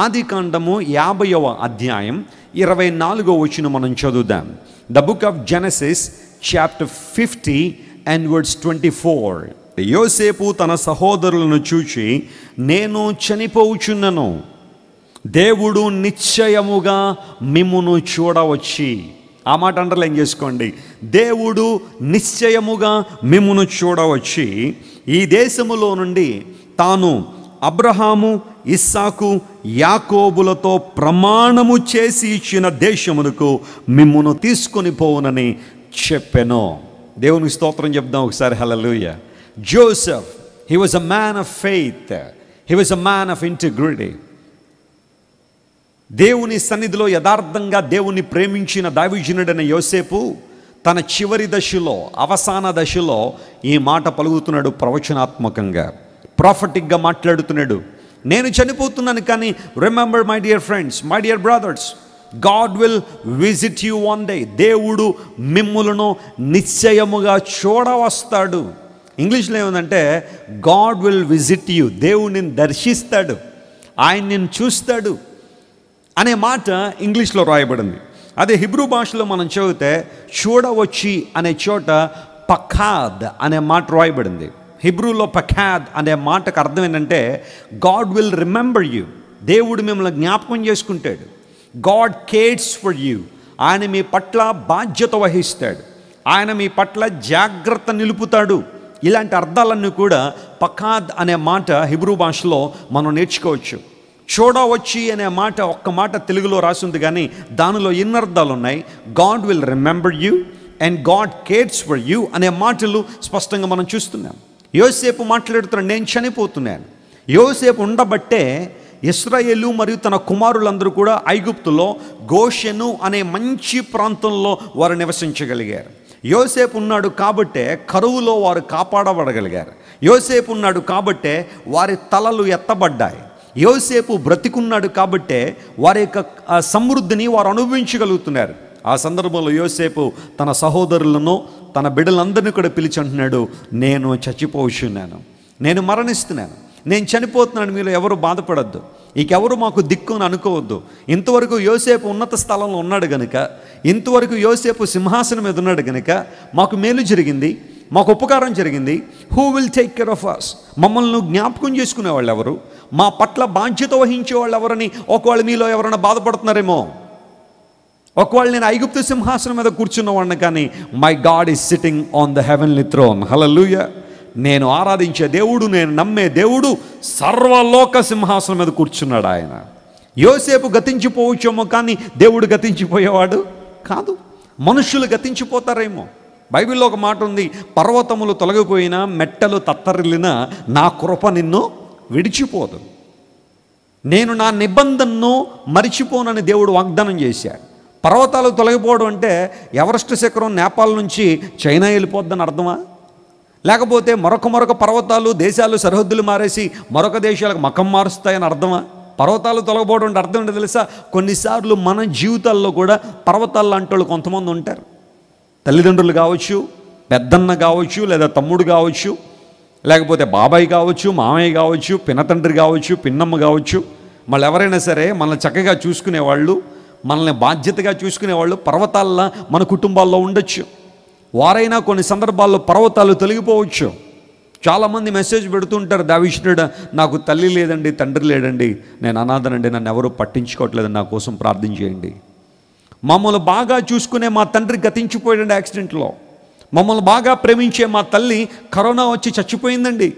ఆది కాండము యాభైవ అధ్యాయం ఇరవై నాలుగో వచ్చిన మనం చదువుదాం the book of Genesis chapter fifty and words twenty four Yosepu తన సహోదరులను చూచి నేను చనిపోచున్నను దేవుడు నిశ్చయముగా మిమ్మును చూడవచ్చి ఆ మాట ఏం చేసుకోండి దేవుడు నిశ్చయముగా మిమ్మును చూడవచ్చి ఈ దేశములో నుండి తాను అబ్రహాము ఇస్సాకు యాకోబులతో ప్రమాణము చేసి ఇచ్చిన దేశమునకు మిమ్మును తీసుకొని పోవునని చెప్పెను దేవునికి స్తోత్రం చెప్దాం ఒకసారి hallelujah Joseph he was a man of faith he was a man of integrity దేవుని సన్నిధిలో యథార్థంగా దేవుణ్ణి ప్రేమించిన దావిజనుడైన యోసేపు తన చివరి దశలో అవసాన దశలో ఈ మాట పలుకుతున్నాడు ప్రవచనాత్మకంగా ప్రాఫిటిక్గా మాట్లాడుతున్నాడు నేను చనిపోతున్నాను కానీ remember my dear friends my dear brothers God will visit you one day దేవుడు మిమ్ములను నిశ్చయముగా చూడవస్తాడు ఇంగ్లీష్లో ఏముందంటే గాడ్ విల్ విజిట్ యూ దేవుడిని దర్శిస్తాడు ఆయన నిన్ను చూస్తాడు అనే మాట ఇంగ్లీష్లో రాయబడింది అదే హిబ్రూ భాషలో మనం చదివితే చూడవచ్చి అనే చోట పఖాద్ అనే మాట రాయబడింది హిబ్రూలో పఖ్యాద్ అనే మాటకు అర్థం ఏంటంటే గాడ్ విల్ రిమెంబర్ యూ దేవుడు మిమ్మల్ని జ్ఞాపకం చేసుకుంటాడు గాడ్ కేర్స్ ఫర్ యూ ఆయన మీ పట్ల బాధ్యత వహిస్తాడు ఆయన మీ పట్ల జాగ్రత్త నిలుపుతాడు ఇలాంటి అర్థాలన్నీ కూడా పఖాద్ అనే మాట హిబ్రూ భాషలో మనం నేర్చుకోవచ్చు చూడవచ్చి అనే మాట ఒక్క మాట తెలుగులో రాసింది కానీ దానిలో ఎన్ని అర్థాలు ఉన్నాయి God will remember you and God cares for you అనే మాటలు స్పష్టంగా మనం చూస్తున్నాం యోసేపు మాట్లాడుతున్నాడు నేను చనిపోతున్నాను యోసేపు ఉండబట్టే ఇస్రాయేలు మరియు తన కుమారులందరూ కూడా ఐగుప్తులో గోషెను అనే మంచి ప్రాంతంలో వారు నివసించగలిగారు యోసేపు ఉన్నాడు కాబట్టే కరువులో వారు కాపాడబడగలిగారు యోసేపు ఉన్నాడు కాబట్టే వారి తలలు ఎత్తబడ్డాయి యోసేపు బ్రతికున్నాడు కాబట్టే వారి యొక్క సమృద్ధిని వారు అనుభవించగలుగుతున్నారు ఆ సందర్భంలో యోసేపు తన సహోదరులను తన బిడ్డలందరినీ కూడా పిలిచి అంటున్నాడు నేను చచ్చిపోచున్నాను నేను మరణిస్తున్నాను నేను చనిపోతున్నాను మీరు ఎవరు బాధపడద్దు ఇకెవరు మాకు దిక్కును అనుకోవద్దు ఇంతవరకు యోసేపు ఉన్నత స్థలంలో ఉన్నాడు గనుక ఇంతవరకు యోసేపు సింహాసనం మీద ఉన్నాడు గనుక మాకు మేలు జరిగింది మాకు ఉపకారం జరిగింది who will take care of us మమ్మల్ని జ్ఞాపకం చేసుకునే వాళ్ళు ఎవరు మా పట్ల బాధ్యత వహించే వాళ్ళు ఎవరని ఒకవేళ మీలో ఎవరైనా బాధపడుతున్నారేమో ఒకవేళ నేను ఐగుప్త సింహాసనం మీద కూర్చున్నవాడిని కానీ my God is sitting on the heavenly throne లూయ నేను ఆరాధించే దేవుడు నేను నమ్మే దేవుడు సర్వలోక సింహాసనం మీద కూర్చున్నాడు ఆయన యోసేపు గతించిపోవచ్చేమో కానీ దేవుడు గతించిపోయేవాడు కాదు మనుషులు గతించిపోతారేమో బైబిల్లో ఒక మాట ఉంది పర్వతములు తొలగిపోయినా మెట్టలు తత్తరిల్లిన నా కృప నిన్ను విడిచిపోదు నేను నా నిబంధనను మరిచిపోనని దేవుడు వాగ్దానం చేశాడు పర్వతాలు తొలగిపోవడం అంటే ఎవరెస్ట్ శిఖరం నేపాల్ నుంచి చైనా వెళ్ళిపోద్దని అర్థమా లేకపోతే మరొక మరొక పర్వతాలు దేశాలు సరిహద్దులు మారేసి మరొక దేశాలకు మకం మారుస్తాయని అర్థమా పర్వతాలు తొలగిపోవడం అంటే అర్థం ఏంటో తెలుసా కొన్నిసార్లు మన జీవితాల్లో కూడా పర్వతాలు లాంటి వాళ్ళు కొంతమంది ఉంటారు తల్లిదండ్రులు కావచ్చు పెద్దన్న కావచ్చు లేదా తమ్ముడు కావచ్చు లేకపోతే బాబాయ్ కావచ్చు మామయ్య కావచ్చు పినతండ్రి కావచ్చు పిన్నమ్మ కావచ్చు మళ్ళెవరైనా సరే మనల్ని చక్కగా చూసుకునేవాళ్ళు మనల్ని బాధ్యతగా చూసుకునేవాళ్ళు పర్వతాల్లో మన కుటుంబాల్లో ఉండొచ్చు వారైనా కొన్ని సందర్భాల్లో పర్వతాలు తొలగిపోవచ్చు చాలామంది మెసేజ్ పెడుతుంటారు దావిష్ణుడు నాకు తల్లి లేదండి తండ్రి లేదండి నేను అనాథనండి నన్ను ఎవరు పట్టించుకోవట్లేదు నా కోసం ప్రార్థన చేయండి మమ్మల్ని బాగా చూసుకునే మా తండ్రి గతించిపోయాడండి యాక్సిడెంట్లో మమ్మల్ని బాగా ప్రేమించే మా తల్లి కరోనా వచ్చి చచ్చిపోయిందండి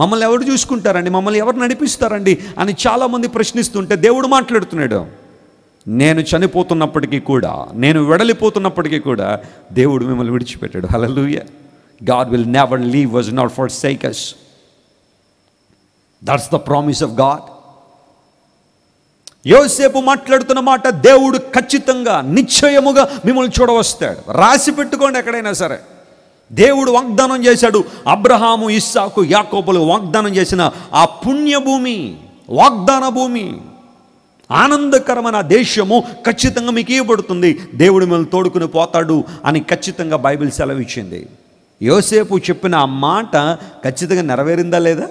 మమ్మల్ని ఎవరు చూసుకుంటారండి మమ్మల్ని ఎవరు నడిపిస్తారండి అని చాలామంది ప్రశ్నిస్తుంటే దేవుడు మాట్లాడుతున్నాడు నేను చనిపోతున్నప్పటికీ కూడా నేను వెడలిపోతున్నప్పటికీ కూడా దేవుడు మిమ్మల్ని విడిచిపెట్టాడు hallelujah God will never leave was not for సైకస్ that's the promise of God Yosepu మాట్లాడుతున్న మాట దేవుడు ఖచ్చితంగా నిశ్చయముగా మిమ్మల్ని చూడవస్తాడు రాసి పెట్టుకోండి ఎక్కడైనా సరే దేవుడు వాగ్దానం చేశాడు అబ్రహాము ఇస్సాకు యాకోబులు వాగ్దానం చేసిన ఆ పుణ్యభూమి వాగ్దాన భూమి ఆనందకరమైన దేశము ఖచ్చితంగా మీకు ఇవ్వబడుతుంది దేవుడు మిమ్మల్ని తోడుకుని పోతాడు అని ఖచ్చితంగా బైబిల్ సెలవిచ్చింది యోసేపు చెప్పిన ఆ మాట ఖచ్చితంగా నెరవేరిందా లేదా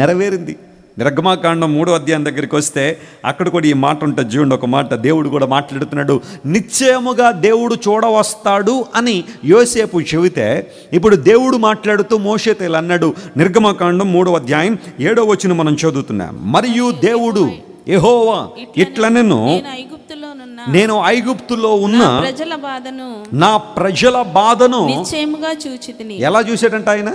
నెరవేరింది నిర్గమాకాండం మూడో అధ్యాయం దగ్గరికి వస్తే అక్కడ కూడా ఈ మాట ఉంటుంది జీవుడు ఒక మాట దేవుడు కూడా మాట్లాడుతున్నాడు నిశ్చయముగా దేవుడు చూడవస్తాడు అని యోసేపు చెబితే ఇప్పుడు దేవుడు మాట్లాడుతూ మోషేతలు అన్నాడు నిర్గమాకాండం మూడో అధ్యాయం ఏడో వచ్చిన మనం చదువుతున్నాం మరియు దేవుడు యహోవా ఇట్లనెను నేను ఐగుప్తులో ఉన్న ప్రజల బాధను నా ప్రజల బాధను నిశ్చయముగా చూచితిని ఎలా చూసాడంట ఆయన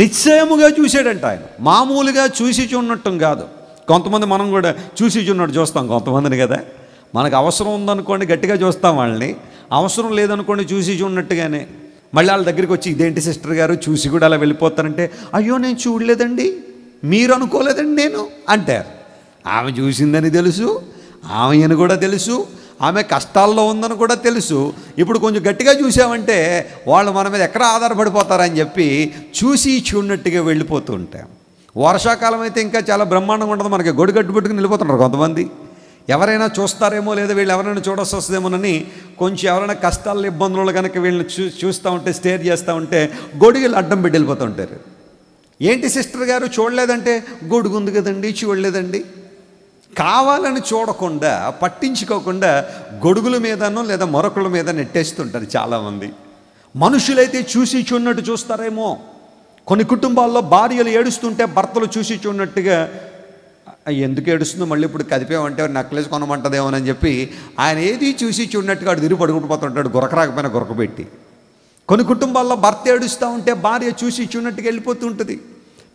నిశ్చయముగా చూసాడంట ఆయన మామూలుగా చూసి చూడటం కాదు కొంతమంది మనం కూడా చూసి చూడటం చూస్తాం కొంతమందిని కదా మనకు అవసరం ఉందనుకోండి గట్టిగా చూస్తాం వాళ్ళని అవసరం లేదనుకోండి చూసి చూడనట్టుగానే మళ్ళీ వాళ్ళ దగ్గరికి వచ్చి ఇదేంటి సిస్టర్ గారు చూసి కూడా అలా వెళ్ళిపోతారంటే అయ్యో నేను చూడలేదండి మీరు అనుకోలేదండి నేను అంటారు ఆమె చూసిందని తెలుసు ఆమెను కూడా తెలుసు ఆమె కష్టాల్లో ఉందని కూడా తెలుసు ఇప్పుడు కొంచెం గట్టిగా చూసామంటే వాళ్ళు మన మీద ఎక్కడ ఆధారపడిపోతారని చెప్పి చూసి చూడనట్టుగా వెళ్ళిపోతూ ఉంటాం వర్షాకాలం అయితే ఇంకా చాలా బ్రహ్మాండంగా ఉంటుంది మనకి గొడు కట్టుబెట్టుకుని వెళ్ళిపోతుంటారు కొంతమంది ఎవరైనా చూస్తారేమో లేదా వీళ్ళు ఎవరైనా చూడాల్సి వస్తుందేమోనని కొంచెం ఎవరైనా కష్టాలు ఇబ్బందులు కనుక వీళ్ళని చూ చూస్తూ ఉంటే స్టేర్ చేస్తూ ఉంటే గొడుగులు అడ్డం పెట్టి వెళ్ళిపోతుంటారు ఏంటి సిస్టర్ గారు చూడలేదంటే గొడుగు ఉంది కదండి చూడలేదండి కావాలని చూడకుండా పట్టించుకోకుండా గొడుగుల మీదనో లేదా మరొకళ్ళ మీద నెట్టేస్తుంటారు చాలామంది మనుషులైతే చూసి చూన్నట్టు చూస్తారేమో కొన్ని కుటుంబాల్లో భార్యలు ఏడుస్తుంటే భర్తలు చూసి చూన్నట్టుగా ఎందుకు ఏడుస్తుందో మళ్ళీ ఇప్పుడు కదిపేమంటే నక్లెస్ కొనమంటదేమోనని చెప్పి ఆయన ఏది చూసి చూడనట్టుగా ఆడు తిరిగి పడుకుంటుపోతుంటాడు గురకరాకపోయినా గురకబెట్టి కొన్ని కుటుంబాల్లో భర్త ఏడుస్తూ ఉంటే భార్య చూసి చూడనట్టుగా వెళ్ళిపోతుంటుంది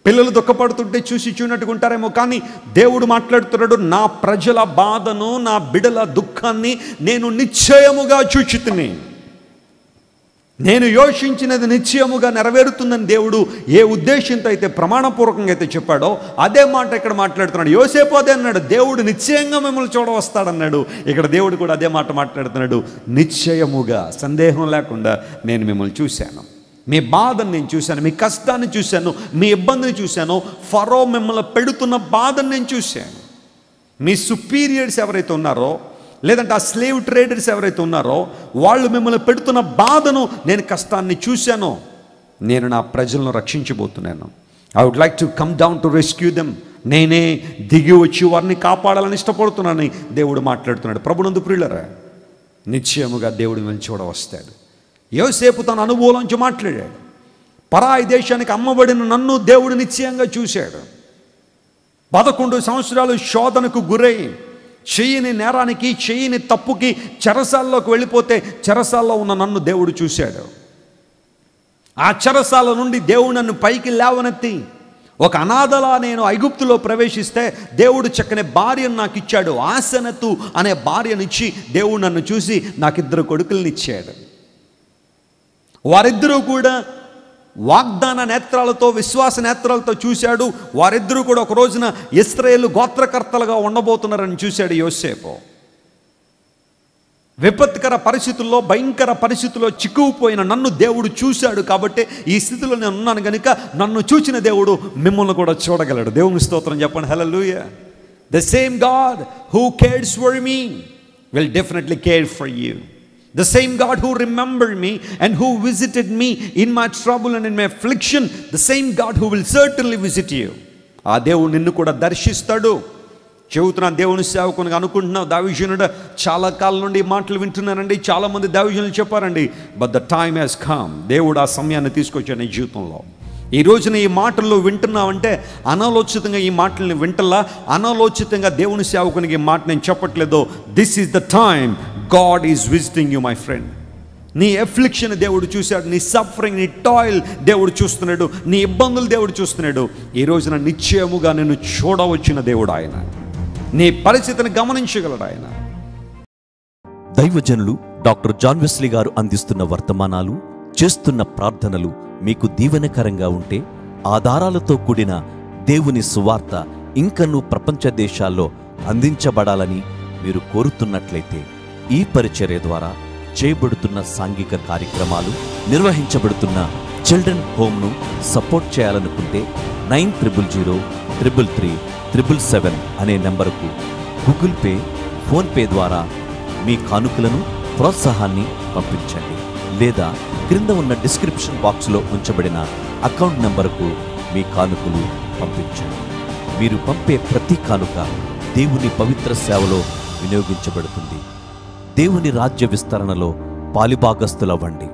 పిల్లలు దుఃఖపడుతుంటే చూసి చూనట్టుగా ఉంటారేమో కానీ దేవుడు మాట్లాడుతున్నాడు నా ప్రజల బాధను నా బిడల దుఃఖాన్ని నేను నిశ్చయముగా చూచితిని నేను యోషించినది నిశ్చయముగా నెరవేరుతుందని దేవుడు ఏ ఉద్దేశంతో అయితే ప్రమాణపూర్వకంగా అయితే చెప్పాడో అదే మాట ఇక్కడ మాట్లాడుతున్నాడు యోసేపు అదే అన్నాడు దేవుడు నిశ్చయంగా మిమ్మల్ని చూడవస్తాడన్నాడు ఇక్కడ దేవుడు కూడా అదే మాట మాట్లాడుతున్నాడు నిశ్చయముగా సందేహం లేకుండా నేను మిమ్మల్ని చూశాను మీ బాధను నేను చూశాను మీ కష్టాన్ని చూశాను మీ ఇబ్బందిని చూశాను ఫరో మిమ్మల్ని పెడుతున్న బాధను నేను చూశాను మీ సుపీరియర్స్ ఎవరైతే ఉన్నారో లేదంటే ఆ స్లేవ్ ట్రేడర్స్ ఎవరైతే ఉన్నారో వాళ్ళు మిమ్మల్ని పెడుతున్న బాధను నేను కష్టాన్ని చూశాను నేను నా ప్రజలను రక్షించబోతున్నాను I would like to come down to rescue them నేనే దిగి వచ్చి వారిని కాపాడాలని ఇష్టపడుతున్నానని దేవుడు మాట్లాడుతున్నాడు ప్రభునందు ప్రియులరా నిశ్చయముగా దేవుడు మిమ్మల్ని చూడవస్తాడు యోసేపు తన అనుభవంలోంచి మాట్లాడాడు పరాయి దేశానికి అమ్మబడిన నన్ను దేవుడు నిశ్చయంగా చూశాడు పదకొండు సంవత్సరాలు శోధనకు గురై చెయ్యిని నేరానికి చెయ్యిని తప్పుకి చెరసాల్లోకి వెళ్ళిపోతే చెరసాల్లో ఉన్న నన్ను దేవుడు చూశాడు ఆ చెరసాల నుండి దేవుడు నన్ను పైకి లేవనెత్తి ఒక అనాథలా నేను ఐగుప్తులో ప్రవేశిస్తే దేవుడు చక్కని భార్యను నాకు ఇచ్చాడు ఆసనతు అనే భార్యనిచ్చి దేవుడు నన్ను చూసి నాకిద్దరు కొడుకుల్నిచ్చాడు ఇచ్చాడు వారిద్దరూ కూడా వాగ్దాన నేత్రాలతో విశ్వాస నేత్రాలతో చూశాడు వారిద్దరూ కూడా ఒక రోజున ఇస్రాయేల్ గోత్రకర్తలుగా ఉండబోతున్నారని చూశాడు యోసేపు విపత్కర పరిస్థితుల్లో భయంకర పరిస్థితుల్లో చిక్కుపోయిన నన్ను దేవుడు చూశాడు కాబట్టి ఈ స్థితిలో నేను ఉన్నాను కనుక నన్ను చూచిన దేవుడు మిమ్మల్ని కూడా చూడగలడు దేవుని స్తోత్రం చెప్పండి లూయ the same God who cares for me will definitely care for you The same God who remembered me and who visited me in my trouble and in my affliction, the same God who will certainly visit you. ఆ దేవుడు నిన్ను కూడా దర్శిస్తాడు చెబుతున్నాను దేవుని సేవకునిగా అనుకుంటున్నావు దావిజనుడు చాలా కాలం నుండి మాటలు వింటున్నానండి చాలామంది దావిజనులు చెప్పారండి but the time has come దేవుడు ఆ సమయాన్ని తీసుకొచ్చాడు నీ జీవితంలో ఈ రోజున ఈ మాటల్లో వింటున్నామంటే అనాలోచితంగా ఈ మాటల్ని వింటలా అనాలోచితంగా దేవుని సేవకునికి ఈ మాట నేను చెప్పట్లేదు this is the time God is visiting you my friend నీ ఎఫ్లిక్షన్ దేవుడు చూశాడు నీ సఫరింగ్ నీ టాయిల్ దేవుడు చూస్తున్నాడు నీ ఇబ్బందులు దేవుడు చూస్తున్నాడు ఈ రోజున నిశ్చయముగా నేను చూడవచ్చిన దేవుడు ఆయన నీ పరిస్థితిని గమనించగలడు ఆయన దైవజనులు డాక్టర్ జాన్ వెస్లీ గారు అందిస్తున్న వర్తమానాలు చేస్తున్న ప్రార్థనలు మీకు దీవెనకరంగా ఉంటే ఆధారాలతో కూడిన దేవుని సువార్త ఇంకనూ ప్రపంచ దేశాల్లో అందించబడాలని మీరు కోరుతున్నట్లయితే ఈ పరిచర్య ద్వారా చేయబడుతున్న సాంఘిక కార్యక్రమాలు నిర్వహించబడుతున్న చిల్డ్రన్ హోమ్ను సపోర్ట్ చేయాలనుకుంటే nine triple zero triple three triple seven అనే నంబరుకు గూగుల్ పే ఫోన్పే ద్వారా మీ కానుకలను ప్రోత్సాహాన్ని పంపించండి లేదా క్రింద ఉన్న డిస్క్రిప్షన్ బాక్స్లో ఉంచబడిన అకౌంట్ నెంబర్కు మీ కానుకలు పంపించండి మీరు పంపే ప్రతి కానుక దేవుని పవిత్ర సేవలో వినియోగించబడుతుంది దేవుని రాజ్య విస్తరణలో పాలిభాగస్తులవ్వండి